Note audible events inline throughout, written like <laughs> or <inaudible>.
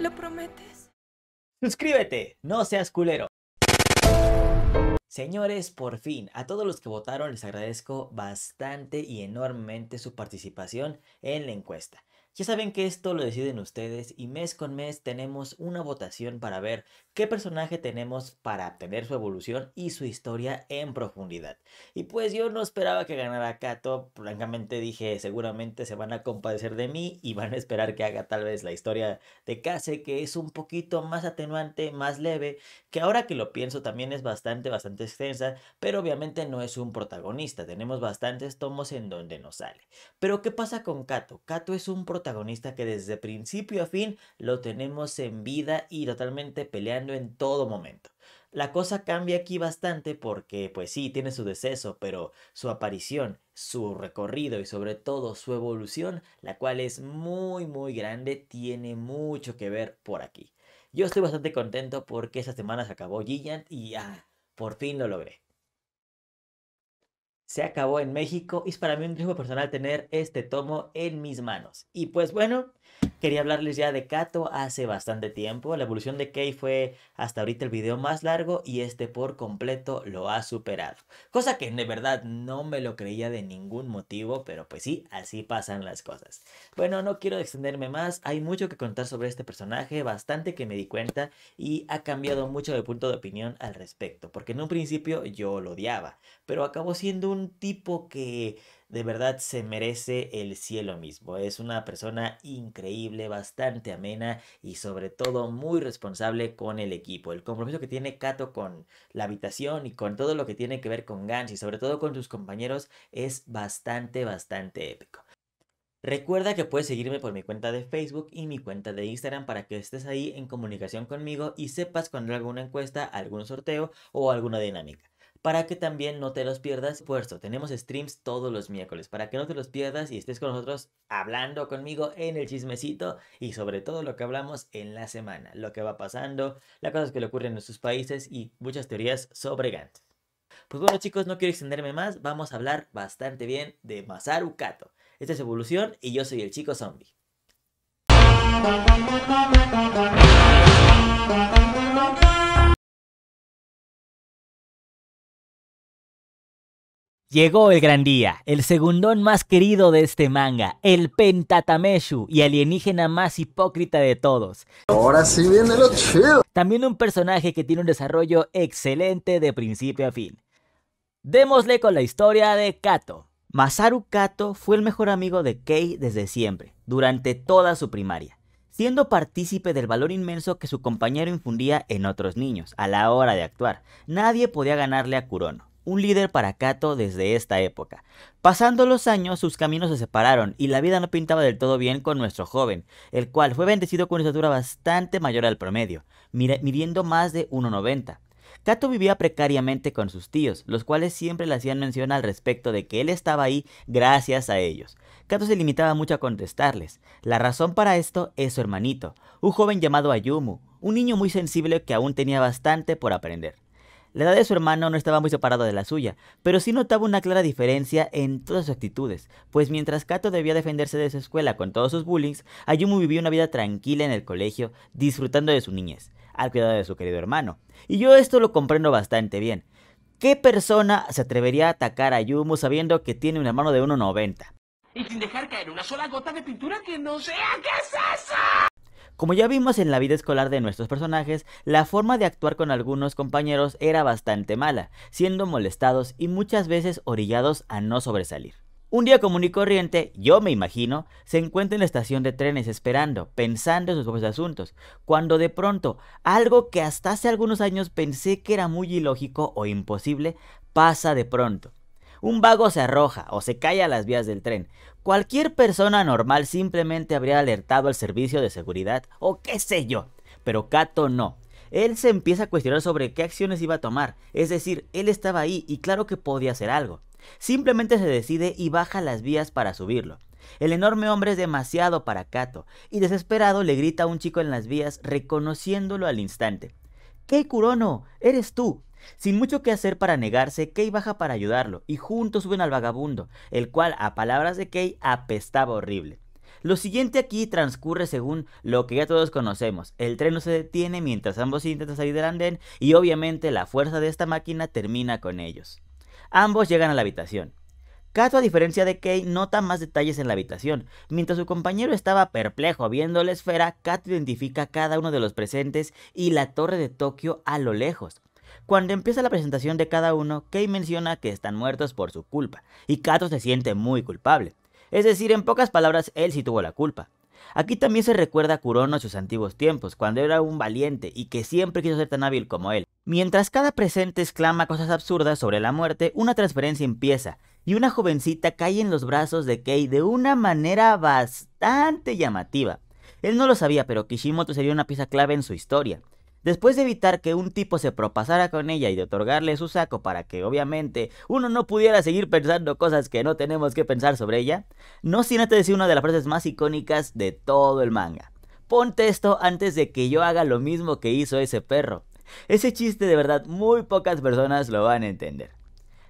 ¿Lo prometes? Suscríbete, no seas culero. Señores, por fin, a todos los que votaron les agradezco bastante y enormemente su participación en la encuesta. Ya saben que esto lo deciden ustedes y mes con mes tenemos una votación para ver qué personaje tenemos para obtener su evolución y su historia en profundidad. Y pues yo no esperaba que ganara Kato, francamente dije seguramente se van a compadecer de mí y van a esperar que haga tal vez la historia de Kase que es un poquito más atenuante, más leve, que ahora que lo pienso también es bastante, bastante extensa, pero obviamente no es un protagonista, tenemos bastantes tomos en donde nos sale. Pero ¿qué pasa con Kato? Kato es un protagonista que desde principio a fin lo tenemos en vida y totalmente peleando en todo momento. La cosa cambia aquí bastante porque, pues sí, tiene su deceso, pero su aparición, su recorrido y sobre todo su evolución, la cual es muy muy grande, tiene mucho que ver por aquí. Yo estoy bastante contento porque esta semana se acabó Giant y ah, por fin lo logré se acabó en México y es para mí un triunfo personal tener este tomo en mis manos. Y pues bueno, quería hablarles ya de Kato hace bastante tiempo. La evolución de Kei fue hasta ahorita el video más largo y este por completo lo ha superado. Cosa que de verdad no me lo creía de ningún motivo, pero pues sí, así pasan las cosas. Bueno, no quiero extenderme más, hay mucho que contar sobre este personaje, bastante que me di cuenta y ha cambiado mucho de punto de opinión al respecto, porque en un principio yo lo odiaba, pero acabó siendo un un tipo que de verdad se merece el cielo mismo. Es una persona increíble, bastante amena y sobre todo muy responsable con el equipo. El compromiso que tiene Kato con la habitación y con todo lo que tiene que ver con Gans y sobre todo con sus compañeros es bastante, bastante épico. Recuerda que puedes seguirme por mi cuenta de Facebook y mi cuenta de Instagram para que estés ahí en comunicación conmigo y sepas cuando hay alguna encuesta, algún sorteo o alguna dinámica para que también no te los pierdas. Por eso tenemos streams todos los miércoles, para que no te los pierdas y estés con nosotros hablando conmigo en el chismecito y sobre todo lo que hablamos en la semana, lo que va pasando, las cosas que le ocurren en nuestros países y muchas teorías sobre Gantt. Pues bueno chicos, no quiero extenderme más, vamos a hablar bastante bien de Masaru Kato. Esta es Evolución y yo soy el chico zombie. <laughs> Llegó el gran día, el segundón más querido de este manga, el Pentatameshu y alienígena más hipócrita de todos. Ahora sí viene lo chido. También un personaje que tiene un desarrollo excelente de principio a fin. Démosle con la historia de Kato. Masaru Kato fue el mejor amigo de Kei desde siempre, durante toda su primaria, siendo partícipe del valor inmenso que su compañero infundía en otros niños a la hora de actuar. Nadie podía ganarle a Kurono un líder para Kato desde esta época. Pasando los años, sus caminos se separaron y la vida no pintaba del todo bien con nuestro joven, el cual fue bendecido con una estatura bastante mayor al promedio, midiendo más de 1,90. Kato vivía precariamente con sus tíos, los cuales siempre le hacían mención al respecto de que él estaba ahí gracias a ellos. Kato se limitaba mucho a contestarles. La razón para esto es su hermanito, un joven llamado Ayumu, un niño muy sensible que aún tenía bastante por aprender. La edad de su hermano no estaba muy separada de la suya, pero sí notaba una clara diferencia en todas sus actitudes, pues mientras Kato debía defenderse de su escuela con todos sus bullings, Ayumu vivía una vida tranquila en el colegio, disfrutando de su niñez, al cuidado de su querido hermano. Y yo esto lo comprendo bastante bien. ¿Qué persona se atrevería a atacar a Ayumu sabiendo que tiene un hermano de 1,90? Y sin dejar caer una sola gota de pintura que no sea... ¿Qué es eso? Como ya vimos en la vida escolar de nuestros personajes, la forma de actuar con algunos compañeros era bastante mala, siendo molestados y muchas veces orillados a no sobresalir. Un día común y corriente, yo me imagino, se encuentra en la estación de trenes esperando, pensando en sus propios asuntos, cuando de pronto, algo que hasta hace algunos años pensé que era muy ilógico o imposible, pasa de pronto. Un vago se arroja o se cae a las vías del tren, Cualquier persona normal simplemente habría alertado al servicio de seguridad o qué sé yo, pero Kato no. Él se empieza a cuestionar sobre qué acciones iba a tomar, es decir, él estaba ahí y claro que podía hacer algo. Simplemente se decide y baja las vías para subirlo. El enorme hombre es demasiado para Kato, y desesperado le grita a un chico en las vías reconociéndolo al instante. "¡Qué Kurono! ¡Eres tú! Sin mucho que hacer para negarse, Kei baja para ayudarlo y juntos suben al vagabundo, el cual, a palabras de Kei, apestaba horrible. Lo siguiente aquí transcurre según lo que ya todos conocemos. El tren no se detiene mientras ambos intentan salir del andén y obviamente la fuerza de esta máquina termina con ellos. Ambos llegan a la habitación. Kato, a diferencia de Kei, nota más detalles en la habitación. Mientras su compañero estaba perplejo viendo la esfera, Kat identifica a cada uno de los presentes y la torre de Tokio a lo lejos. Cuando empieza la presentación de cada uno, Kei menciona que están muertos por su culpa, y Kato se siente muy culpable. Es decir, en pocas palabras, él sí tuvo la culpa. Aquí también se recuerda a Kurono sus antiguos tiempos, cuando era un valiente y que siempre quiso ser tan hábil como él. Mientras cada presente exclama cosas absurdas sobre la muerte, una transferencia empieza, y una jovencita cae en los brazos de Kei de una manera bastante llamativa. Él no lo sabía, pero Kishimoto sería una pieza clave en su historia. Después de evitar que un tipo se propasara con ella y de otorgarle su saco para que obviamente uno no pudiera seguir pensando cosas que no tenemos que pensar sobre ella, no sin antes decir una de las frases más icónicas de todo el manga. Ponte esto antes de que yo haga lo mismo que hizo ese perro. Ese chiste de verdad muy pocas personas lo van a entender.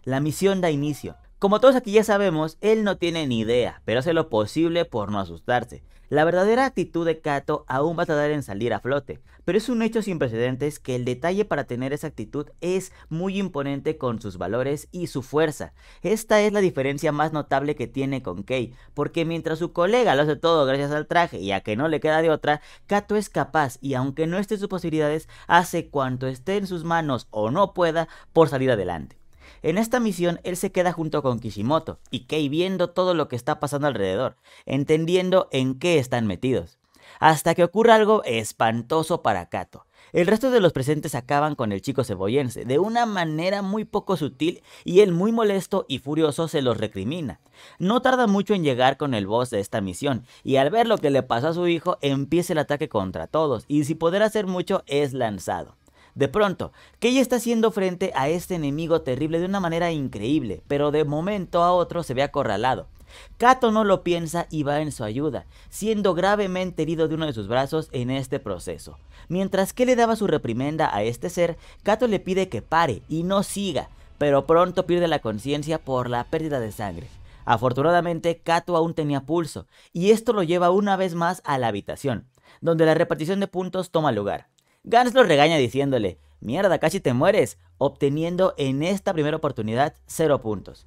La misión da inicio. Como todos aquí ya sabemos, él no tiene ni idea, pero hace lo posible por no asustarse. La verdadera actitud de Kato aún va a tardar en salir a flote, pero es un hecho sin precedentes que el detalle para tener esa actitud es muy imponente con sus valores y su fuerza. Esta es la diferencia más notable que tiene con Kei, porque mientras su colega lo hace todo gracias al traje y a que no le queda de otra, Kato es capaz y aunque no esté en sus posibilidades, hace cuanto esté en sus manos o no pueda por salir adelante. En esta misión, él se queda junto con Kishimoto y Kei viendo todo lo que está pasando alrededor, entendiendo en qué están metidos. Hasta que ocurre algo espantoso para Kato. El resto de los presentes acaban con el chico cebollense de una manera muy poco sutil y él muy molesto y furioso se los recrimina. No tarda mucho en llegar con el boss de esta misión y al ver lo que le pasa a su hijo empieza el ataque contra todos y sin poder hacer mucho es lanzado. De pronto, Kei está haciendo frente a este enemigo terrible de una manera increíble, pero de momento a otro se ve acorralado. Kato no lo piensa y va en su ayuda, siendo gravemente herido de uno de sus brazos en este proceso. Mientras que le daba su reprimenda a este ser, Kato le pide que pare y no siga, pero pronto pierde la conciencia por la pérdida de sangre. Afortunadamente, Kato aún tenía pulso, y esto lo lleva una vez más a la habitación, donde la repartición de puntos toma lugar. Gans lo regaña diciéndole, mierda, casi te mueres, obteniendo en esta primera oportunidad 0 puntos.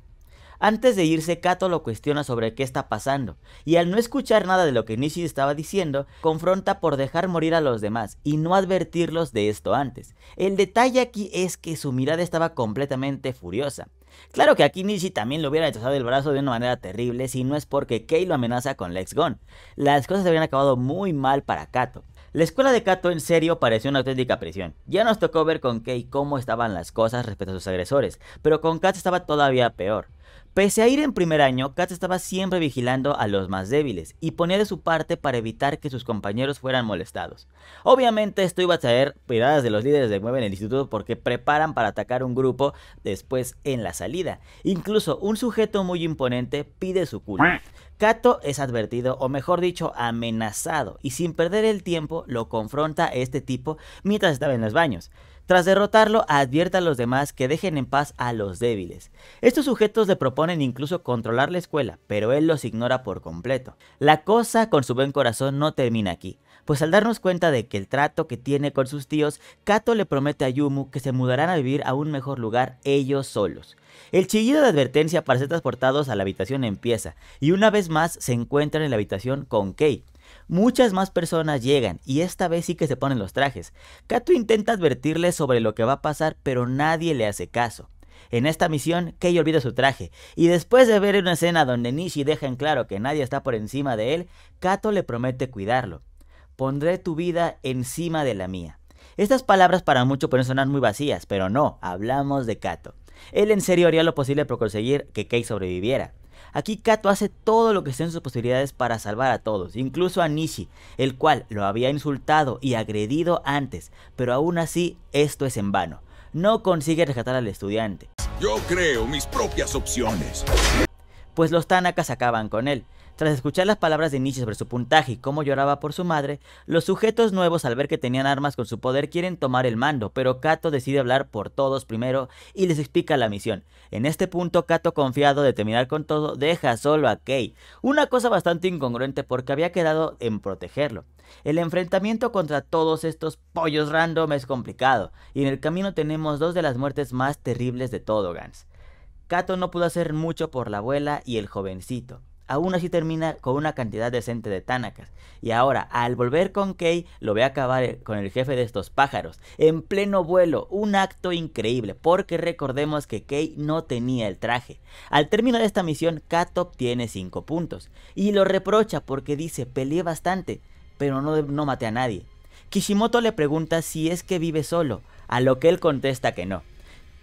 Antes de irse, Kato lo cuestiona sobre qué está pasando, y al no escuchar nada de lo que Nishi estaba diciendo, confronta por dejar morir a los demás y no advertirlos de esto antes. El detalle aquí es que su mirada estaba completamente furiosa. Claro que aquí Nishi también lo hubiera echado el brazo de una manera terrible si no es porque Kei lo amenaza con Lex Gon. Las cosas habían acabado muy mal para Kato. La escuela de Kato en serio pareció una auténtica prisión. Ya nos tocó ver con Kei cómo estaban las cosas respecto a sus agresores, pero con Kat estaba todavía peor. Pese a ir en primer año, Kato estaba siempre vigilando a los más débiles y ponía de su parte para evitar que sus compañeros fueran molestados. Obviamente esto iba a traer piradas de los líderes de Mueve en el instituto porque preparan para atacar un grupo después en la salida. Incluso un sujeto muy imponente pide su culo. Kato es advertido, o mejor dicho, amenazado, y sin perder el tiempo lo confronta a este tipo mientras estaba en los baños. Tras derrotarlo, advierte a los demás que dejen en paz a los débiles. Estos sujetos le proponen incluso controlar la escuela, pero él los ignora por completo. La cosa con su buen corazón no termina aquí, pues al darnos cuenta de que el trato que tiene con sus tíos, Kato le promete a Yumu que se mudarán a vivir a un mejor lugar ellos solos. El chillido de advertencia para ser transportados a la habitación empieza, y una vez más se encuentran en la habitación con Kei, Muchas más personas llegan y esta vez sí que se ponen los trajes. Kato intenta advertirle sobre lo que va a pasar, pero nadie le hace caso. En esta misión, Kei olvida su traje, y después de ver una escena donde Nishi deja en claro que nadie está por encima de él, Kato le promete cuidarlo. Pondré tu vida encima de la mía. Estas palabras para muchos pueden sonar muy vacías, pero no, hablamos de Kato. Él en serio haría lo posible por conseguir que Kei sobreviviera. Aquí Kato hace todo lo que esté en sus posibilidades para salvar a todos, incluso a Nishi, el cual lo había insultado y agredido antes, pero aún así esto es en vano. No consigue rescatar al estudiante. Yo creo mis propias opciones. Pues los Tanakas acaban con él, tras escuchar las palabras de Nietzsche sobre su puntaje y cómo lloraba por su madre, los sujetos nuevos al ver que tenían armas con su poder quieren tomar el mando, pero Kato decide hablar por todos primero y les explica la misión. En este punto, Kato confiado de terminar con todo, deja solo a Kei, una cosa bastante incongruente porque había quedado en protegerlo. El enfrentamiento contra todos estos pollos random es complicado, y en el camino tenemos dos de las muertes más terribles de todo Gans. Kato no pudo hacer mucho por la abuela y el jovencito, aún así termina con una cantidad decente de tanacas Y ahora, al volver con Kei, lo ve acabar eh, con el jefe de estos pájaros, en pleno vuelo, un acto increíble, porque recordemos que Kei no tenía el traje. Al término de esta misión, Kato obtiene 5 puntos, y lo reprocha porque dice, peleé bastante, pero no, no maté a nadie. Kishimoto le pregunta si es que vive solo, a lo que él contesta que no.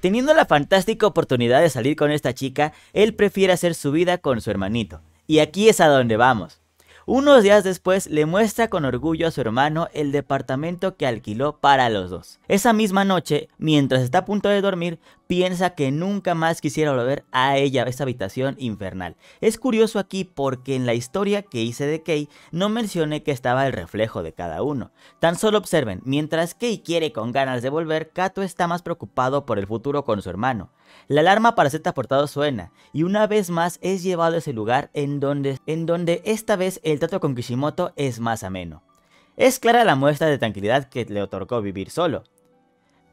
Teniendo la fantástica oportunidad de salir con esta chica, él prefiere hacer su vida con su hermanito. Y aquí es a donde vamos. Unos días después le muestra con orgullo a su hermano el departamento que alquiló para los dos. Esa misma noche, mientras está a punto de dormir, piensa que nunca más quisiera volver a ella, a esa habitación infernal. Es curioso aquí porque en la historia que hice de Kei no mencioné que estaba el reflejo de cada uno. Tan solo observen, mientras Kei quiere con ganas de volver, Kato está más preocupado por el futuro con su hermano. La alarma para ser transportado suena, y una vez más es llevado a ese lugar en donde, en donde esta vez el trato con Kishimoto es más ameno. Es clara la muestra de tranquilidad que le otorgó vivir solo.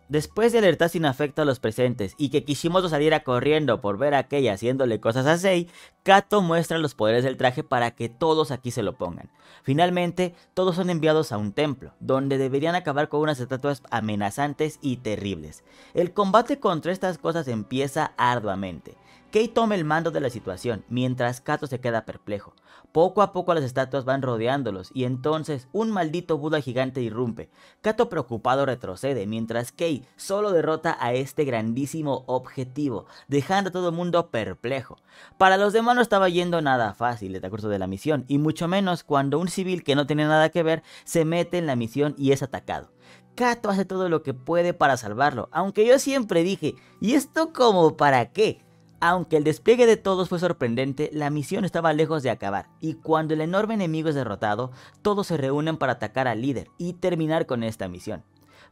Después de alertar sin afecto a los presentes y que Kishimoto saliera corriendo por ver a aquella haciéndole cosas a Sei, Kato muestra los poderes del traje para que todos aquí se lo pongan. Finalmente, todos son enviados a un templo, donde deberían acabar con unas estatuas amenazantes y terribles. El combate contra estas cosas empieza arduamente. Kei toma el mando de la situación, mientras Kato se queda perplejo. Poco a poco las estatuas van rodeándolos y entonces un maldito Buda gigante irrumpe. Kato preocupado retrocede mientras Kei solo derrota a este grandísimo objetivo, dejando a todo el mundo perplejo. Para los demás no estaba yendo nada fácil el recurso de la misión y mucho menos cuando un civil que no tiene nada que ver se mete en la misión y es atacado. Kato hace todo lo que puede para salvarlo, aunque yo siempre dije, ¿y esto como para qué? Aunque el despliegue de todos fue sorprendente, la misión estaba lejos de acabar, y cuando el enorme enemigo es derrotado, todos se reúnen para atacar al líder y terminar con esta misión.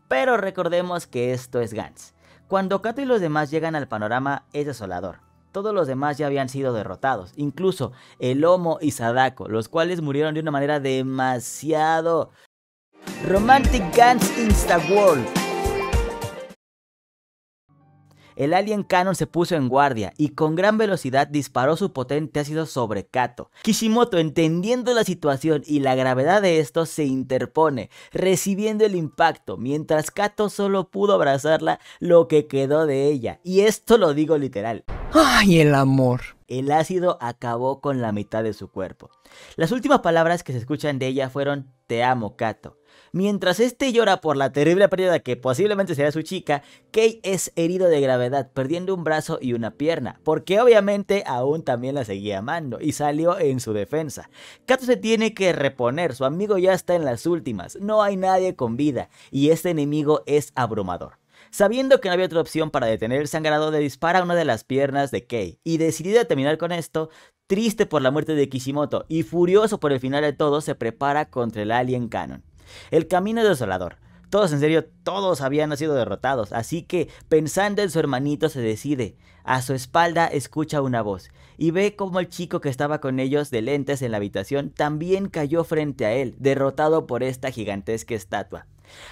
Pero recordemos que esto es Gans. Cuando Kato y los demás llegan al panorama es desolador. Todos los demás ya habían sido derrotados, incluso el Homo y Sadako, los cuales murieron de una manera demasiado... Romantic Guns Insta World el alien canon se puso en guardia y con gran velocidad disparó su potente ácido sobre Kato. Kishimoto, entendiendo la situación y la gravedad de esto, se interpone, recibiendo el impacto, mientras Kato solo pudo abrazarla lo que quedó de ella. Y esto lo digo literal. ¡Ay, el amor! El ácido acabó con la mitad de su cuerpo. Las últimas palabras que se escuchan de ella fueron, te amo, Kato. Mientras este llora por la terrible pérdida que posiblemente será su chica, Kei es herido de gravedad, perdiendo un brazo y una pierna, porque obviamente aún también la seguía amando y salió en su defensa. Kato se tiene que reponer, su amigo ya está en las últimas, no hay nadie con vida y este enemigo es abrumador. Sabiendo que no había otra opción para detener el sangrado, le dispara una de las piernas de Kei y decidido a terminar con esto, triste por la muerte de Kishimoto y furioso por el final de todo, se prepara contra el Alien Canon. El camino es desolador. Todos, en serio, todos habían sido derrotados, así que pensando en su hermanito se decide. A su espalda escucha una voz y ve como el chico que estaba con ellos de lentes en la habitación también cayó frente a él, derrotado por esta gigantesca estatua.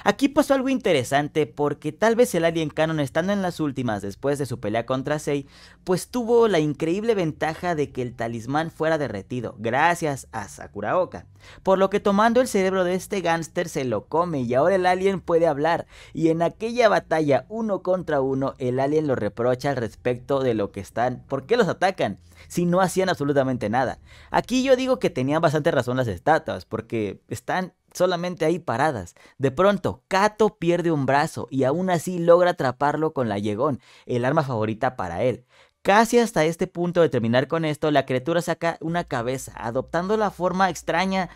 Aquí pasó algo interesante porque tal vez el alien canon estando en las últimas después de su pelea contra Sei, pues tuvo la increíble ventaja de que el talismán fuera derretido gracias a Sakuraoka, por lo que tomando el cerebro de este gánster se lo come y ahora el alien puede hablar y en aquella batalla uno contra uno el alien lo reprocha al respecto de lo que están, ¿por qué los atacan? si no hacían absolutamente nada. Aquí yo digo que tenían bastante razón las estatuas, porque están solamente ahí paradas. De pronto, Kato pierde un brazo y aún así logra atraparlo con la Yegón, el arma favorita para él. Casi hasta este punto de terminar con esto, la criatura saca una cabeza, adoptando la forma extraña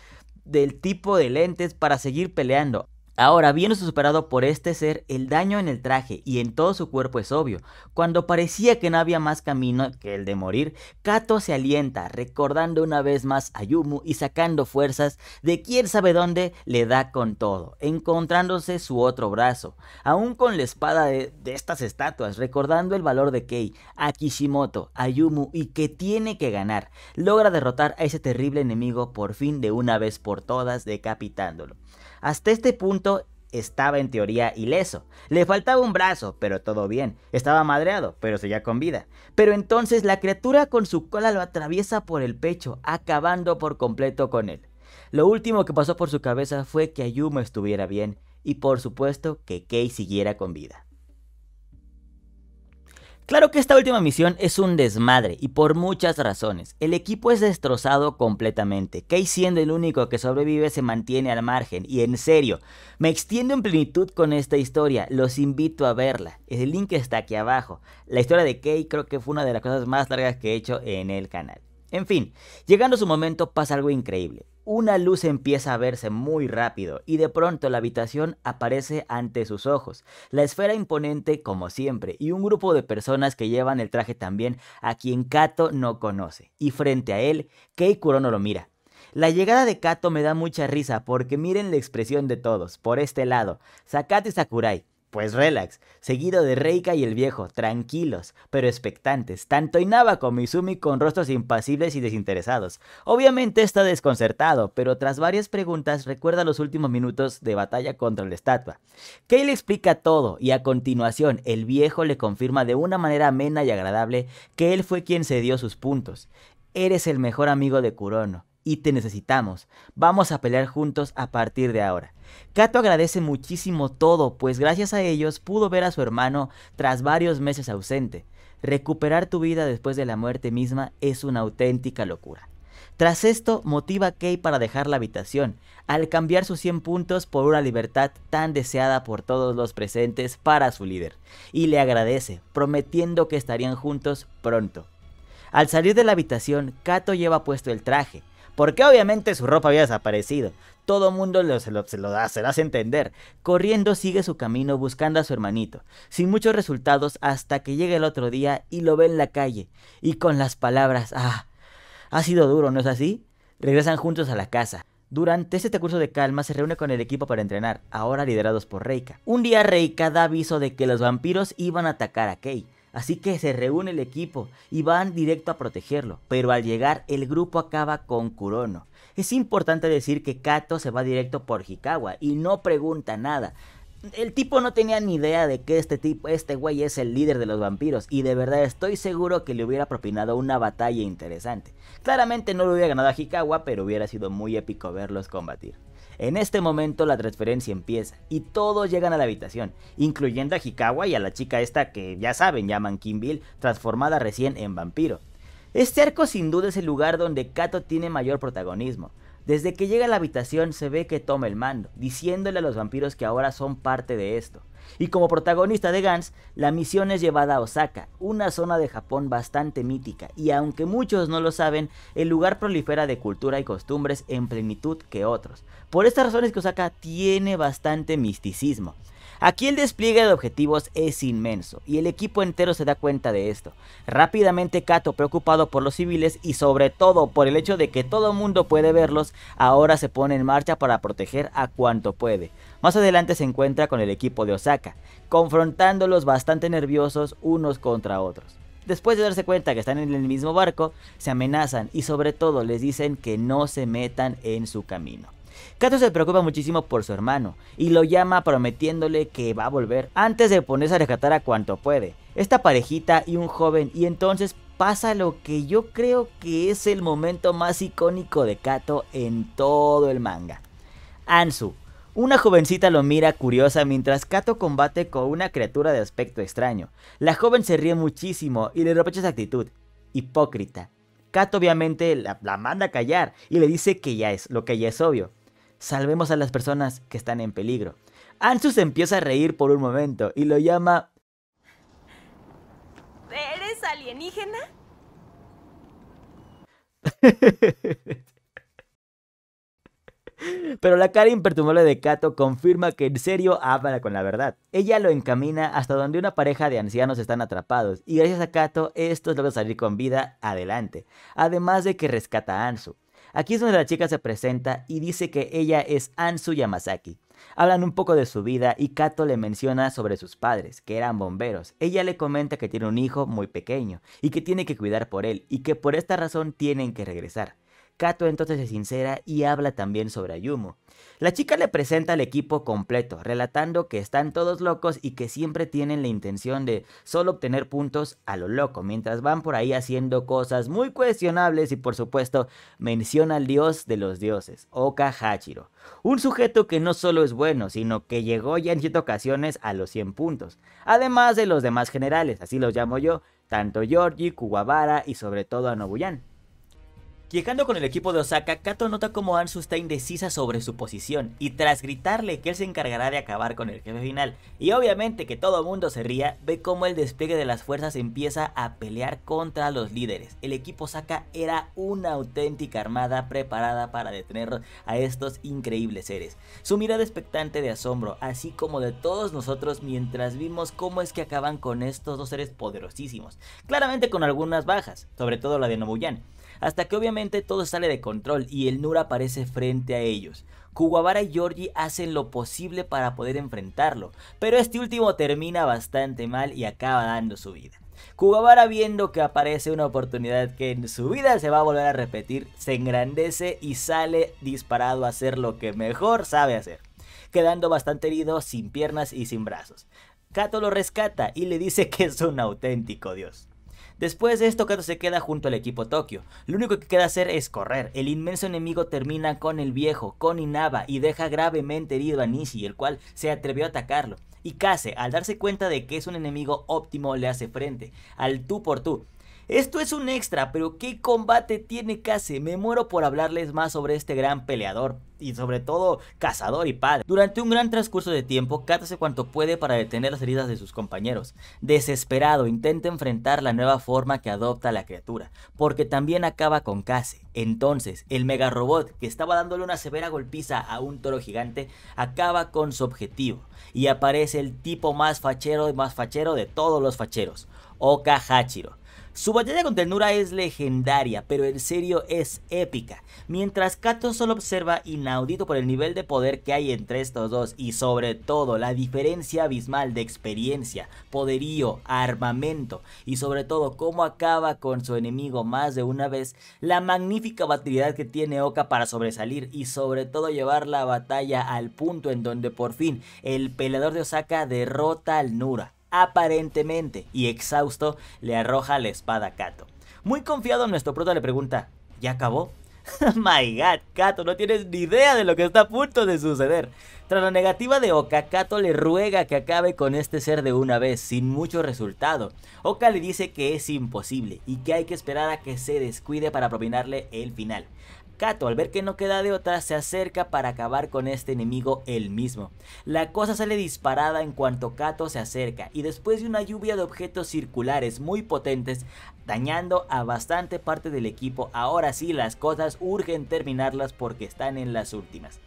del tipo de lentes para seguir peleando. Ahora viene superado por este ser, el daño en el traje y en todo su cuerpo es obvio. Cuando parecía que no había más camino que el de morir, Kato se alienta, recordando una vez más a Yumu y sacando fuerzas de quién sabe dónde le da con todo, encontrándose su otro brazo, aún con la espada de, estas estatuas, recordando el valor de Kei, a Kishimoto, a Yumu y que tiene que ganar. Logra derrotar a ese terrible enemigo por fin de una vez por todas, decapitándolo. Hasta este punto estaba en teoría ileso. Le faltaba un brazo, pero todo bien. Estaba madreado, pero seguía con vida. Pero entonces la criatura con su cola lo atraviesa por el pecho, acabando por completo con él. Lo último que pasó por su cabeza fue que Ayumu estuviera bien y por supuesto que Kei siguiera con vida. Claro que esta última misión es un desmadre y por muchas razones. El equipo es destrozado completamente. Kay siendo el único que sobrevive se mantiene al margen y en serio, me extiendo en plenitud con esta historia, los invito a verla. El link está aquí abajo. La historia de Kay creo que fue una de las cosas más largas que he hecho en el canal. En fin, llegando su momento pasa algo increíble. Una luz empieza a verse muy rápido y de pronto la habitación aparece ante sus ojos. La esfera imponente como siempre y un grupo de personas que llevan el traje también a quien Kato no conoce. Y frente a él, Kei no lo mira. La llegada de Kato me da mucha risa porque miren la expresión de todos. Por este lado, Sakate y Sakurai, pues Relax, seguido de Reika y el viejo, tranquilos, pero expectantes, tanto Inaba como Izumi con rostros impasibles y desinteresados. Obviamente está desconcertado, pero tras varias preguntas recuerda los últimos minutos de batalla contra la estatua. Kei le explica todo y a continuación el viejo le confirma de una manera amena y agradable que él fue quien se dio sus puntos. Eres el mejor amigo de Kurono y te necesitamos. Vamos a pelear juntos a partir de ahora. Kato agradece muchísimo todo, pues gracias a ellos pudo ver a su hermano tras varios meses ausente. Recuperar tu vida después de la muerte misma es una auténtica locura. Tras esto, motiva a Kei para dejar la habitación, al cambiar sus 100 puntos por una libertad tan deseada por todos los presentes para su líder, y le agradece, prometiendo que estarían juntos pronto. Al salir de la habitación, Kato lleva puesto el traje, porque obviamente su ropa había desaparecido. Todo mundo se, lo, se lo hace entender. Corriendo sigue su camino buscando a su hermanito, sin muchos resultados hasta que llega el otro día y lo ve en la calle. Y con las palabras, ah, ha sido duro, ¿no es así? Regresan juntos a la casa. Durante este curso de calma se reúne con el equipo para entrenar, ahora liderados por Reika. Un día Reika da aviso de que los vampiros iban a atacar a Kei. Así que se reúne el equipo y van directo a protegerlo, pero al llegar el grupo acaba con Kurono. Es importante decir que Kato se va directo por Hikawa y no pregunta nada. El tipo no tenía ni idea de que este tipo, este güey es el líder de los vampiros y de verdad estoy seguro que le hubiera propinado una batalla interesante. Claramente no lo hubiera ganado a Hikawa, pero hubiera sido muy épico verlos combatir. En este momento la transferencia empieza y todos llegan a la habitación, incluyendo a Hikawa y a la chica esta que ya saben llaman Kim Bill, transformada recién en vampiro. Este arco sin duda es el lugar donde Kato tiene mayor protagonismo. Desde que llega a la habitación se ve que toma el mando, diciéndole a los vampiros que ahora son parte de esto. Y como protagonista de Gans, la misión es llevada a Osaka, una zona de Japón bastante mítica, y aunque muchos no lo saben, el lugar prolifera de cultura y costumbres en plenitud que otros, por estas razones que Osaka tiene bastante misticismo. Aquí el despliegue de objetivos es inmenso, y el equipo entero se da cuenta de esto. Rápidamente Kato, preocupado por los civiles y sobre todo por el hecho de que todo mundo puede verlos, ahora se pone en marcha para proteger a cuanto puede. Más adelante se encuentra con el equipo de Osaka, confrontándolos bastante nerviosos unos contra otros. Después de darse cuenta que están en el mismo barco, se amenazan y sobre todo les dicen que no se metan en su camino. Kato se preocupa muchísimo por su hermano y lo llama prometiéndole que va a volver antes de ponerse a rescatar a cuanto puede. Esta parejita y un joven y entonces pasa lo que yo creo que es el momento más icónico de Kato en todo el manga. Ansu, una jovencita lo mira curiosa mientras Kato combate con una criatura de aspecto extraño. La joven se ríe muchísimo y le reprocha su actitud, hipócrita. Kato obviamente la, la, manda a callar y le dice que ya es, lo que ya es obvio salvemos a las personas que están en peligro. Ansu se empieza a reír por un momento y lo llama... ¿Eres alienígena? <laughs> Pero la cara imperturbable de Kato confirma que en serio habla con la verdad. Ella lo encamina hasta donde una pareja de ancianos están atrapados y gracias a Kato estos logran salir con vida adelante, además de que rescata a Ansu. Aquí es donde la chica se presenta y dice que ella es Anzu Yamazaki. Hablan un poco de su vida y Kato le menciona sobre sus padres, que eran bomberos. Ella le comenta que tiene un hijo muy pequeño y que tiene que cuidar por él y que por esta razón tienen que regresar. Kato entonces es sincera y habla también sobre Ayumu. La chica le presenta al equipo completo, relatando que están todos locos y que siempre tienen la intención de solo obtener puntos a lo loco, mientras van por ahí haciendo cosas muy cuestionables y por supuesto menciona al dios de los dioses, Oka Hachiro, un sujeto que no solo es bueno, sino que llegó ya en siete ocasiones a los 100 puntos, además de los demás generales, así los llamo yo, tanto Georgie, Kuwabara y sobre todo a Nobuyan. Llegando con el equipo de Osaka, Kato nota cómo Ansu está indecisa sobre su posición y tras gritarle que él se encargará de acabar con el jefe final y obviamente que todo mundo se ría, ve cómo el despliegue de las fuerzas empieza a pelear contra los líderes. El equipo Osaka era una auténtica armada preparada para detener a estos increíbles seres. Su mirada expectante de asombro, así como de todos nosotros mientras vimos cómo es que acaban con estos dos seres poderosísimos, claramente con algunas bajas, sobre todo la de Nobuyan hasta que obviamente todo sale de control y el Nura aparece frente a ellos. Kugawara y Georgie hacen lo posible para poder enfrentarlo, pero este último termina bastante mal y acaba dando su vida. Kugabara viendo que aparece una oportunidad que en su vida se va a volver a repetir, se engrandece y sale disparado a hacer lo que mejor sabe hacer, quedando bastante herido, sin piernas y sin brazos. Kato lo rescata y le dice que es un auténtico dios. Después de esto, Kato se queda junto al equipo Tokio. Lo único que queda hacer es correr. El inmenso enemigo termina con el viejo, con Inaba, y deja gravemente herido a Nishi, el cual se atrevió a atacarlo. Y Kase, al darse cuenta de que es un enemigo óptimo, le hace frente, al tú por tú. Esto es un extra, pero ¿qué combate tiene Kase? Me muero por hablarles más sobre este gran peleador y sobre todo cazador y padre. Durante un gran transcurso de tiempo, Kat cuanto puede para detener las heridas de sus compañeros. Desesperado, intenta enfrentar la nueva forma que adopta la criatura, porque también acaba con Kase. Entonces, el mega robot que estaba dándole una severa golpiza a un toro gigante, acaba con su objetivo, y aparece el tipo más fachero y más fachero de todos los facheros, Oka Hachiro su batalla con ternura es legendaria, pero en serio es épica. Mientras Kato solo observa inaudito por el nivel de poder que hay entre estos dos y sobre todo la diferencia abismal de experiencia, poderío, armamento y sobre todo cómo acaba con su enemigo más de una vez, la magnífica batalla que tiene Oka para sobresalir y sobre todo llevar la batalla al punto en donde por fin el peleador de Osaka derrota al Nura aparentemente, y exhausto le arroja la espada a Kato. Muy confiado, nuestro prota le pregunta, ¿ya acabó? <laughs> My God, Kato, no tienes ni idea de lo que está a punto de suceder. Tras la negativa de Oka, Kato le ruega que acabe con este ser de una vez, sin mucho resultado. Oka le dice que es imposible y que hay que esperar a que se descuide para propinarle el final. Kato, al ver que no queda de otra, se acerca para acabar con este enemigo él mismo. La cosa sale disparada en cuanto Kato se acerca y después de una lluvia de objetos circulares muy potentes, dañando a bastante parte del equipo, ahora sí las cosas urgen terminarlas porque están en las últimas.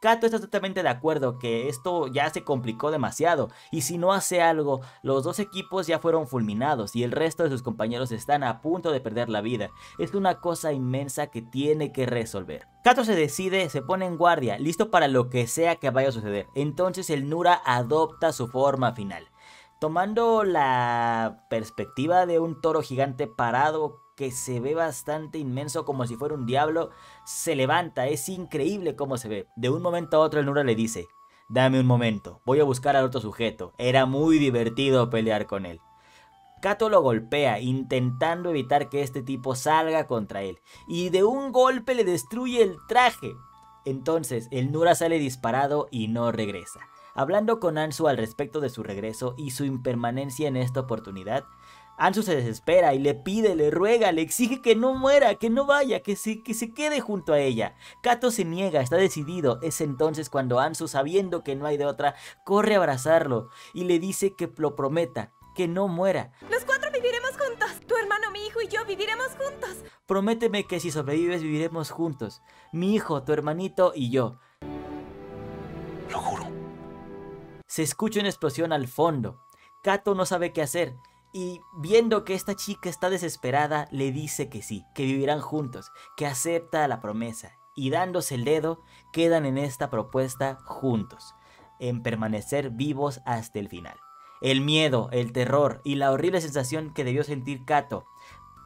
Kato está totalmente de acuerdo que esto ya se complicó demasiado y si no hace algo, los dos equipos ya fueron fulminados y el resto de sus compañeros están a punto de perder la vida. Es una cosa inmensa que tiene que resolver. Kato se decide, se pone en guardia, listo para lo que sea que vaya a suceder. Entonces el Nura adopta su forma final. Tomando la perspectiva de un toro gigante parado que se ve bastante inmenso como si fuera un diablo, se levanta, es increíble cómo se ve. De un momento a otro el Nura le dice, dame un momento, voy a buscar al otro sujeto, era muy divertido pelear con él. Kato lo golpea, intentando evitar que este tipo salga contra él, y de un golpe le destruye el traje. Entonces, el Nura sale disparado y no regresa. Hablando con Ansu al respecto de su regreso y su impermanencia en esta oportunidad, Ansu se desespera y le pide, le ruega, le exige que no muera, que no vaya, que se, que se quede junto a ella. Kato se niega, está decidido. Es entonces cuando Ansu, sabiendo que no hay de otra, corre a abrazarlo y le dice que lo prometa, que no muera. Los cuatro viviremos juntos. Tu hermano, mi hijo y yo viviremos juntos. Prométeme que si sobrevives viviremos juntos. Mi hijo, tu hermanito y yo. Lo juro. Se escucha una explosión al fondo. Kato no sabe qué hacer. Y viendo que esta chica está desesperada, le dice que sí, que vivirán juntos, que acepta la promesa. Y dándose el dedo, quedan en esta propuesta juntos, en permanecer vivos hasta el final. El miedo, el terror y la horrible sensación que debió sentir Kato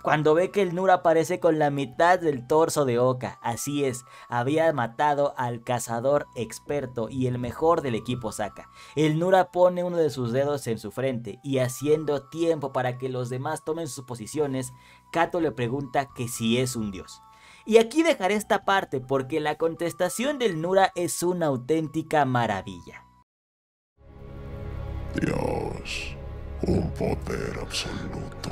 cuando ve que el Nura aparece con la mitad del torso de Oka. Así es, había matado al cazador experto y el mejor del equipo Saka. El Nura pone uno de sus dedos en su frente y haciendo tiempo para que los demás tomen sus posiciones, Kato le pregunta que si es un dios. Y aquí dejaré esta parte porque la contestación del Nura es una auténtica maravilla. Dios, un poder absoluto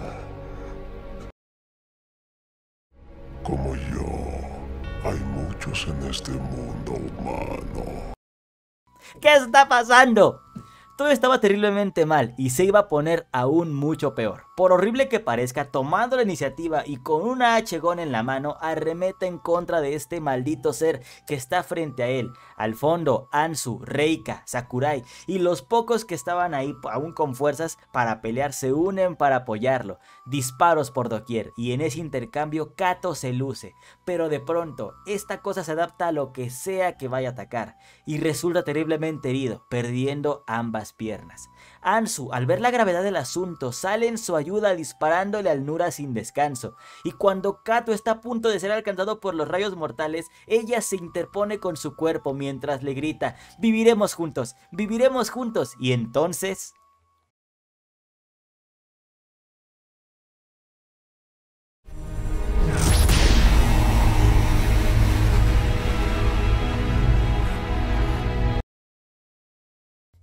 como yo, hay muchos en este mundo humano. ¿Qué está pasando? Todo estaba terriblemente mal y se iba a poner aún mucho peor. Por horrible que parezca, tomando la iniciativa y con una hachegón en la mano, arremete en contra de este maldito ser que está frente a él, al fondo Ansu, Reika, Sakurai y los pocos que estaban ahí aún con fuerzas para pelear se unen para apoyarlo. Disparos por doquier y en ese intercambio Kato se luce, pero de pronto esta cosa se adapta a lo que sea que vaya a atacar y resulta terriblemente herido, perdiendo ambas piernas. Ansu, al ver la gravedad del asunto, sale en su ayuda disparándole al Nura sin descanso, y cuando Kato está a punto de ser alcanzado por los rayos mortales, ella se interpone con su cuerpo mientras le grita, viviremos juntos, viviremos juntos, y entonces...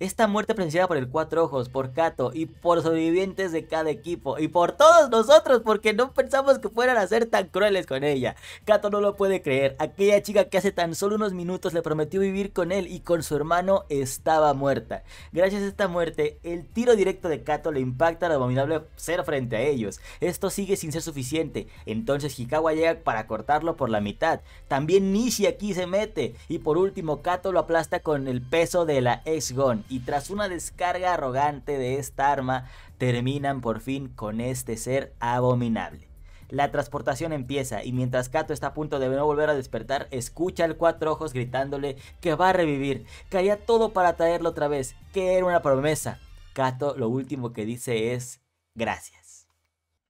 Esta muerte presenciada por el Cuatro Ojos, por Kato y por sobrevivientes de cada equipo y por todos nosotros porque no pensamos que fueran a ser tan crueles con ella. Kato no lo puede creer, aquella chica que hace tan solo unos minutos le prometió vivir con él y con su hermano estaba muerta. Gracias a esta muerte, el tiro directo de Kato le impacta al abominable ser frente a ellos. Esto sigue sin ser suficiente, entonces Hikawa llega para cortarlo por la mitad. También Nishi aquí se mete y por último Kato lo aplasta con el peso de la ex-gon y tras una descarga arrogante de esta arma, terminan por fin con este ser abominable. La transportación empieza y mientras Kato está a punto de no volver a despertar, escucha al cuatro ojos gritándole que va a revivir, que haría todo para traerlo otra vez, que era una promesa. Kato lo último que dice es gracias.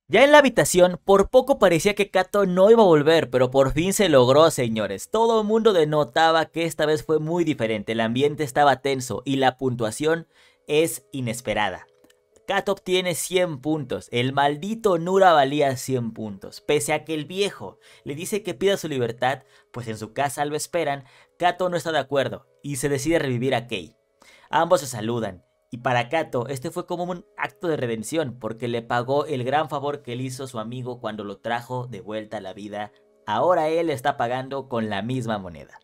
Ya en la habitación, por poco parecía que Kato no iba a volver, pero por fin se logró, señores. Todo el mundo denotaba que esta vez fue muy diferente, el ambiente estaba tenso y la puntuación es inesperada. Kato obtiene 100 puntos, el maldito Nura valía 100 puntos. Pese a que el viejo le dice que pida su libertad, pues en su casa lo esperan, Kato no está de acuerdo y se decide revivir a Kei. Ambos se saludan y para Kato, este fue como un acto de redención, porque le pagó el gran favor que le hizo su amigo cuando lo trajo de vuelta a la vida. Ahora él está pagando con la misma moneda.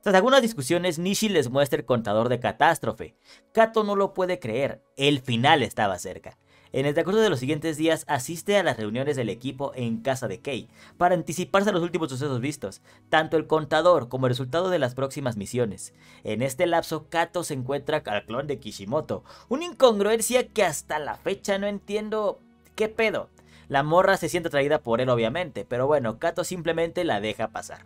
Tras algunas discusiones, Nishi les muestra el contador de catástrofe. Kato no lo puede creer, el final estaba cerca. En el transcurso de los siguientes días asiste a las reuniones del equipo en casa de Kei para anticiparse a los últimos sucesos vistos, tanto el contador como el resultado de las próximas misiones. En este lapso Kato se encuentra al clon de Kishimoto, una incongruencia que hasta la fecha no entiendo qué pedo. La morra se siente atraída por él obviamente, pero bueno, Kato simplemente la deja pasar.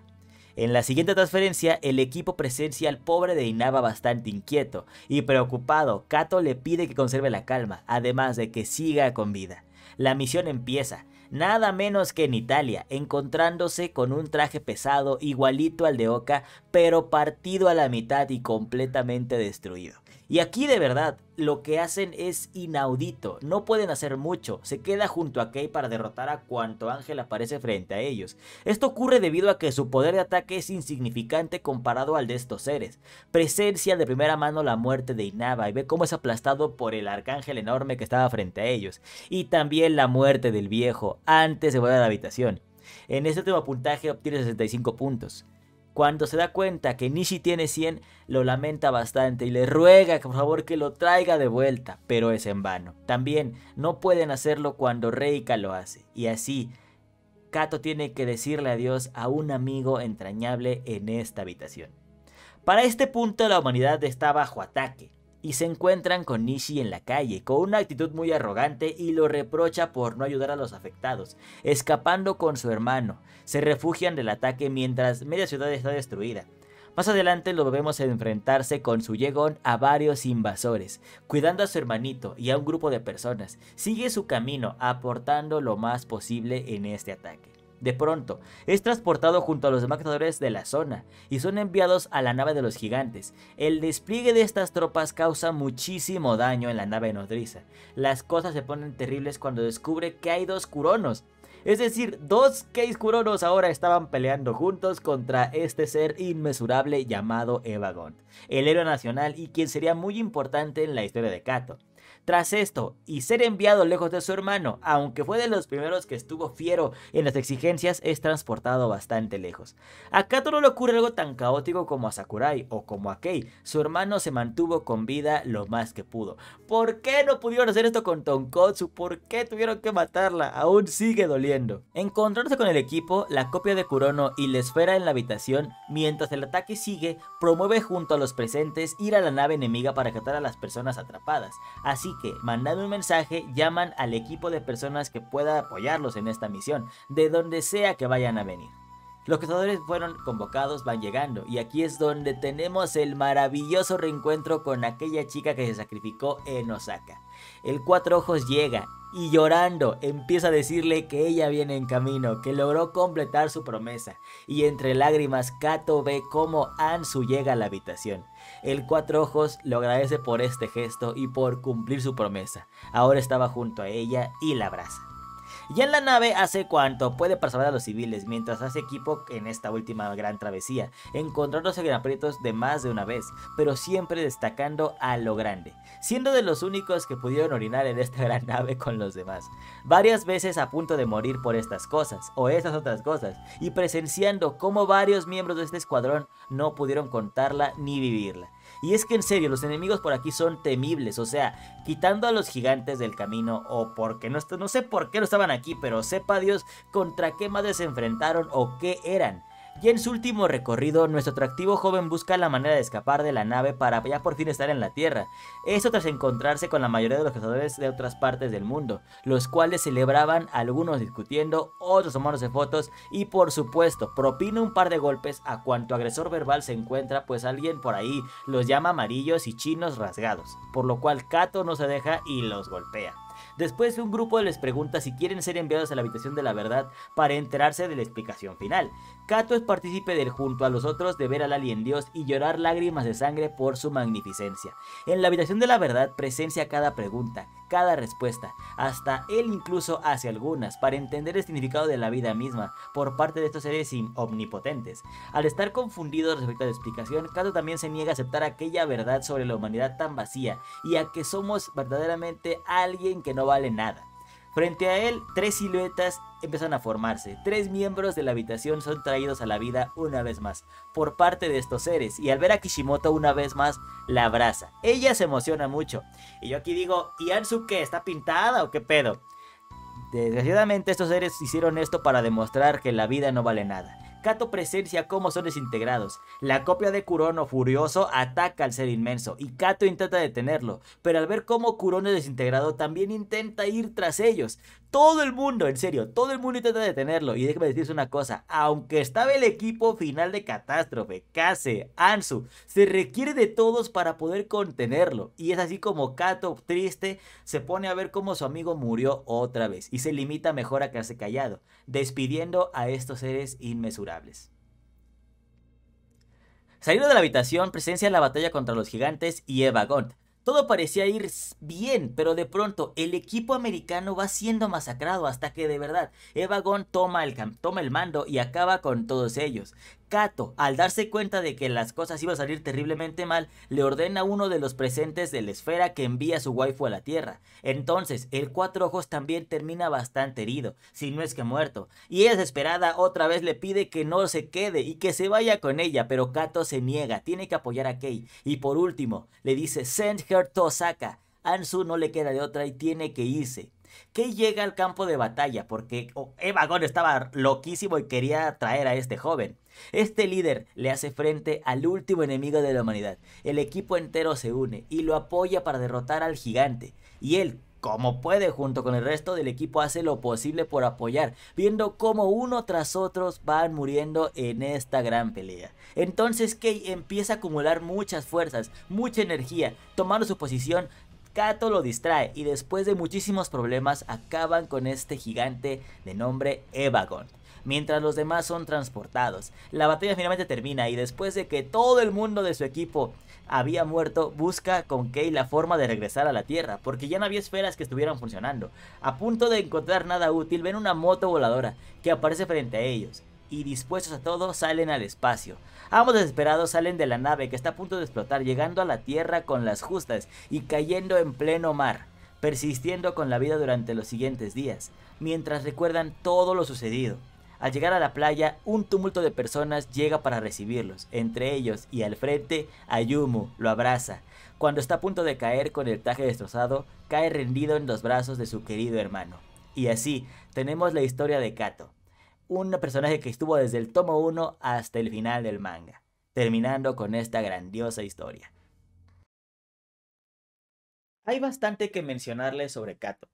En la siguiente transferencia, el equipo presencia al pobre de Inaba bastante inquieto y preocupado. Kato le pide que conserve la calma, además de que siga con vida. La misión empieza, nada menos que en Italia, encontrándose con un traje pesado igualito al de Oka, pero partido a la mitad y completamente destruido. Y aquí de verdad, lo que hacen es inaudito, no pueden hacer mucho, se queda junto a Kay para derrotar a cuanto Ángel aparece frente a ellos. Esto ocurre debido a que su poder de ataque es insignificante comparado al de estos seres. Presencia de primera mano la muerte de Inaba y ve cómo es aplastado por el arcángel enorme que estaba frente a ellos. Y también la muerte del viejo, antes de volver a la habitación. En este último puntaje obtiene 65 puntos. Cuando se da cuenta que Nishi tiene 100, lo lamenta bastante y le ruega que por favor que lo traiga de vuelta, pero es en vano. También no pueden hacerlo cuando Reika lo hace, y así Kato tiene que decirle adiós a un amigo entrañable en esta habitación. Para este punto la humanidad está bajo ataque y se encuentran con Nishi en la calle, con una actitud muy arrogante y lo reprocha por no ayudar a los afectados, escapando con su hermano. Se refugian del ataque mientras media ciudad está destruida. Más adelante lo vemos enfrentarse con su llegón a varios invasores, cuidando a su hermanito y a un grupo de personas. Sigue su camino, aportando lo más posible en este ataque. De pronto, es transportado junto a los demás de la zona y son enviados a la nave de los gigantes. El despliegue de estas tropas causa muchísimo daño en la nave nodriza. Las cosas se ponen terribles cuando descubre que hay dos curonos. Es decir, dos Case Kuronos ahora estaban peleando juntos contra este ser inmesurable llamado Evagond, el héroe nacional y quien sería muy importante en la historia de Kato. Tras esto, y ser enviado lejos de su hermano, aunque fue de los primeros que estuvo fiero en las exigencias, es transportado bastante lejos. A Kato no le ocurre algo tan caótico como a Sakurai o como a Kei, su hermano se mantuvo con vida lo más que pudo. ¿Por qué no pudieron hacer esto con Tonkotsu? ¿Por qué tuvieron que matarla? Aún sigue doliendo. Encontrarse con el equipo, la copia de Kurono y la esfera en la habitación, mientras el ataque sigue, promueve junto a los presentes ir a la nave enemiga para captar a las personas atrapadas. Así que mandando un mensaje, llaman al equipo de personas que pueda apoyarlos en esta misión, de donde sea que vayan a venir. Los cazadores fueron convocados, van llegando, y aquí es donde tenemos el maravilloso reencuentro con aquella chica que se sacrificó en Osaka. El Cuatro Ojos llega y llorando empieza a decirle que ella viene en camino, que logró completar su promesa, y entre lágrimas Kato ve cómo Ansu llega a la habitación. El Cuatro Ojos lo agradece por este gesto y por cumplir su promesa. Ahora estaba junto a ella y la abraza. Y en la nave hace cuanto puede pasar a los civiles, mientras hace equipo en esta última gran travesía, encontrándose en aprietos de más de una vez, pero siempre destacando a lo grande, siendo de los únicos que pudieron orinar en esta <laughs> gran nave con los demás, varias veces a punto de morir por estas cosas, o estas otras cosas, y presenciando cómo varios miembros de este escuadrón no pudieron contarla ni vivirla. Y es que en serio, los enemigos por aquí son temibles, o sea, quitando a los gigantes del camino o porque no, no sé por qué no estaban aquí, pero sepa Dios contra qué más se enfrentaron o qué eran. Y en su último recorrido, nuestro atractivo joven busca la manera de escapar de la nave para ya por fin estar en la Tierra. eso tras encontrarse con la mayoría de los cazadores de otras partes del mundo, los cuales celebraban, algunos discutiendo, otros tomándose fotos y por supuesto propina un par de golpes a cuanto agresor verbal se encuentra, pues alguien por ahí los llama amarillos y chinos rasgados, por lo cual Kato no se deja y los golpea. Después un grupo les pregunta si quieren ser enviados a la habitación de la verdad para enterarse de la explicación final. Cato es partícipe del junto a los otros de ver al alien dios y llorar lágrimas de sangre por su magnificencia. En la habitación de la verdad presencia cada pregunta, cada respuesta, hasta él incluso hace algunas, para entender el significado de la vida misma por parte de estos seres omnipotentes. Al estar confundido respecto a la explicación, Kato también se niega a aceptar aquella verdad sobre la humanidad tan vacía y a que somos verdaderamente alguien que no vale nada. Frente a él, tres siluetas empiezan a formarse. Tres miembros de la habitación son traídos a la vida una vez más por parte de estos seres. Y al ver a Kishimoto una vez más, la abraza. Ella se emociona mucho. Y yo aquí digo, ¿y Ansu qué? ¿Está pintada o qué pedo? Desgraciadamente estos seres hicieron esto para demostrar que la vida no vale nada. Kato presencia cómo son desintegrados. La copia de Kurono furioso ataca al ser inmenso y Kato intenta detenerlo, pero al ver cómo Kurono es desintegrado también intenta ir tras ellos. Todo el mundo, en serio, todo el mundo intenta detenerlo. Y déjeme decirte una cosa, aunque estaba el equipo final de Catástrofe, Kase, Ansu, se requiere de todos para poder contenerlo. Y es así como Kato, triste, se pone a ver cómo su amigo murió otra vez y se limita mejor a quedarse callado, despidiendo a estos seres inmesurables. Salido de la habitación, presencia la batalla contra los gigantes y Eva Gont. Todo parecía ir bien, pero de pronto el equipo americano va siendo masacrado hasta que de verdad Evagón toma el, toma el mando y acaba con todos ellos. Kato al darse cuenta de que las cosas iban a salir terriblemente mal, le ordena a uno de los presentes de la esfera que envía a su waifu a la Tierra. Entonces, el Cuatro Ojos también termina bastante herido, si no es que muerto, y desesperada otra vez le pide que no se quede y que se vaya con ella, pero Kato se niega, tiene que apoyar a Kei. Y por último, le dice, send her to Osaka. Ansu no le queda de otra y tiene que irse que llega al campo de batalla porque oh, Evagón estaba loquísimo y quería traer a este joven. Este líder le hace frente al último enemigo de la humanidad. El equipo entero se une y lo apoya para derrotar al gigante. Y él, como puede junto con el resto del equipo hace lo posible por apoyar, viendo cómo uno tras otro van muriendo en esta gran pelea. Entonces Kei empieza a acumular muchas fuerzas, mucha energía, tomando su posición Kato lo distrae y después de muchísimos problemas acaban con este gigante de nombre Evagon. Mientras los demás son transportados, la batalla finalmente termina y después de que todo el mundo de su equipo había muerto, busca con Kei la forma de regresar a la Tierra, porque ya no había esferas que estuvieran funcionando. A punto de encontrar nada útil, ven una moto voladora que aparece frente a ellos y dispuestos a todo salen al espacio. Ambos desesperados salen de la nave que está a punto de explotar, llegando a la Tierra con las justas y cayendo en pleno mar, persistiendo con la vida durante los siguientes días, mientras recuerdan todo lo sucedido. Al llegar a la playa, un tumulto de personas llega para recibirlos, entre ellos y al frente, Ayumu lo abraza. Cuando está a punto de caer con el traje destrozado, cae rendido en los brazos de su querido hermano. Y así tenemos la historia de Kato, un personaje que estuvo desde el tomo 1 hasta el final del manga, terminando con esta grandiosa historia. Hay bastante que mencionarle sobre Kato.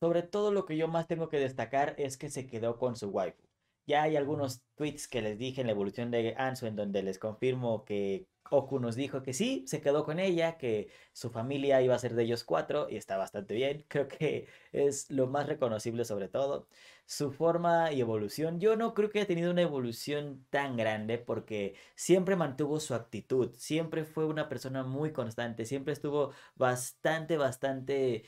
Sobre todo lo que yo más tengo que destacar es que se quedó con su waifu. Ya hay algunos tweets que les dije en la evolución de Anzu en donde les confirmo que Oku nos dijo que sí, se quedó con ella, que su familia iba a ser de ellos cuatro y está bastante bien. Creo que es lo más reconocible sobre todo. Su forma y evolución, yo no creo que haya tenido una evolución tan grande porque siempre mantuvo su actitud, siempre fue una persona muy constante, siempre estuvo bastante, bastante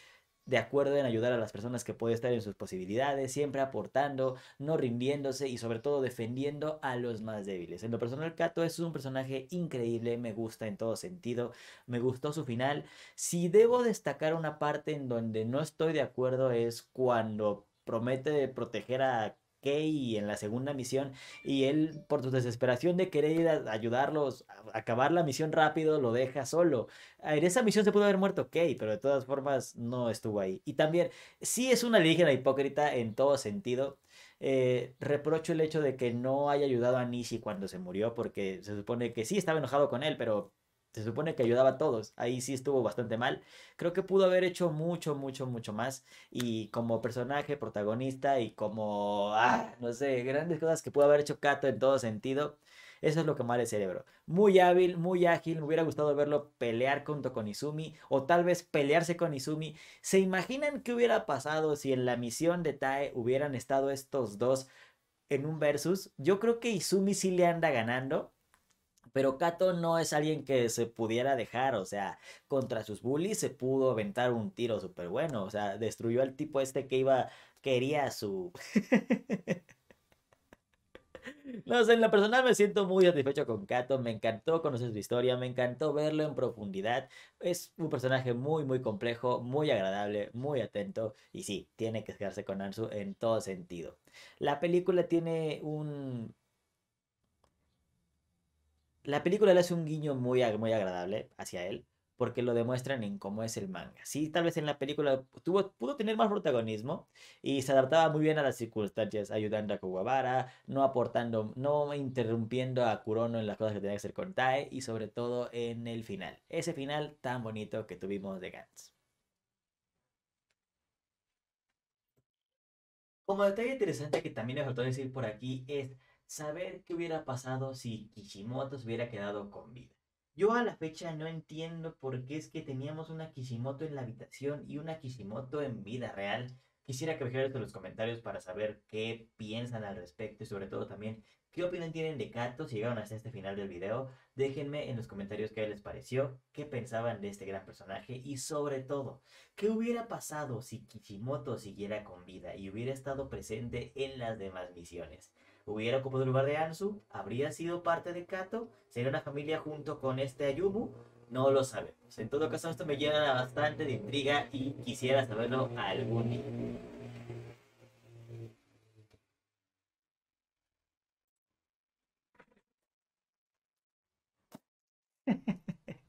de acuerdo en ayudar a las personas que puede estar en sus posibilidades, siempre aportando, no rindiéndose y sobre todo defendiendo a los más débiles. En lo personal, Kato es un personaje increíble, me gusta en todo sentido, me gustó su final. Si debo destacar una parte en donde no estoy de acuerdo es cuando promete proteger a Kei en la segunda misión y él por su desesperación de querer ayudarlos a acabar la misión rápido lo deja solo. Ah, en esa misión se pudo haber muerto Kei, pero de todas formas no estuvo ahí. Y también sí es una alienígena hipócrita en todo sentido. Eh, reprocho el hecho de que no haya ayudado a Nishi cuando se murió porque se supone que sí estaba enojado con él, pero se supone que ayudaba a todos. Ahí sí estuvo bastante mal. Creo que pudo haber hecho mucho, mucho, mucho más. Y como personaje, protagonista y como, ah, no sé, grandes cosas que pudo haber hecho Kato en todo sentido. Eso es lo que mal el cerebro. Muy hábil, muy ágil. Me hubiera gustado verlo pelear junto con Izumi o tal vez pelearse con Izumi. ¿Se imaginan qué hubiera pasado si en la misión de Tae hubieran estado estos dos en un versus? Yo creo que Izumi sí le anda ganando pero Kato no es alguien que se pudiera dejar, o sea, contra sus bullies se pudo aventar un tiro súper bueno, o sea, destruyó al tipo este que iba, quería su... <laughs> no sé, en la personal me siento muy satisfecho con Kato, me encantó conocer su historia, me encantó verlo en profundidad, es un personaje muy, muy complejo, muy agradable, muy atento, y sí, tiene que quedarse con Ansu en todo sentido. La película tiene un la película le hace un guiño muy, muy agradable hacia él, porque lo demuestran en cómo es el manga. Sí, tal vez en la película tuvo, pudo tener más protagonismo y se adaptaba muy bien a las circunstancias, ayudando a Kugabara, no aportando, no interrumpiendo a Kurono en las cosas que tenía que hacer con Tae y sobre todo en el final. Ese final tan bonito que tuvimos de Gantz. Como detalle interesante que también les faltó decir por aquí es saber qué hubiera pasado si Kishimoto se hubiera quedado con vida. Yo a la fecha no entiendo por qué es que teníamos una Kishimoto en la habitación y una Kishimoto en vida real. Quisiera que me los comentarios para saber qué piensan al respecto y sobre todo también qué opinión tienen de Kato si llegaron hasta este final del video. Déjenme en los comentarios qué les pareció, qué pensaban de este gran personaje y sobre todo, qué hubiera pasado si Kishimoto siguiera con vida y hubiera estado presente en las demás misiones hubiera ocupado el lugar de Anzu, habría sido parte de Kato, sería una familia junto con este Ayumu, no lo sabemos. En todo caso, esto me llena bastante de intriga y quisiera saberlo algún día. <laughs>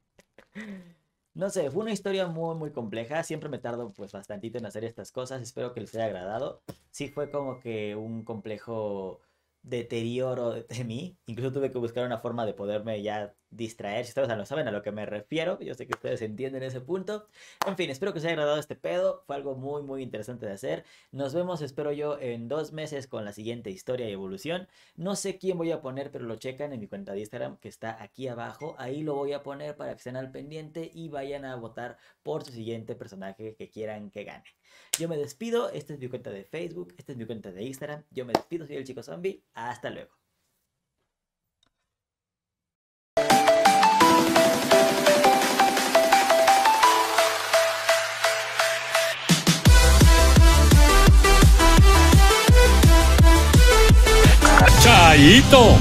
No sé, fue una historia muy, muy compleja. Siempre me tardo pues bastantito en hacer estas cosas. Espero que les haya agradado. Sí fue como que un complejo deterioro de mí. Incluso tuve que buscar una forma de poderme ya distraer, si Ustedes no saben a lo que me refiero. Yo sé que ustedes entienden ese punto. En fin, espero que os haya agradado este pedo. Fue algo muy, muy interesante de hacer. Nos vemos, espero yo, en dos meses con la siguiente historia y evolución. No sé quién voy a poner, pero lo checan en mi cuenta de Instagram que está aquí abajo. Ahí lo voy a poner para que estén al pendiente y vayan a votar por su siguiente personaje que quieran que gane. Yo me despido. Esta es mi cuenta de Facebook. Esta es mi cuenta de Instagram. Yo me despido. Soy el chico zombie. Hasta luego. いいと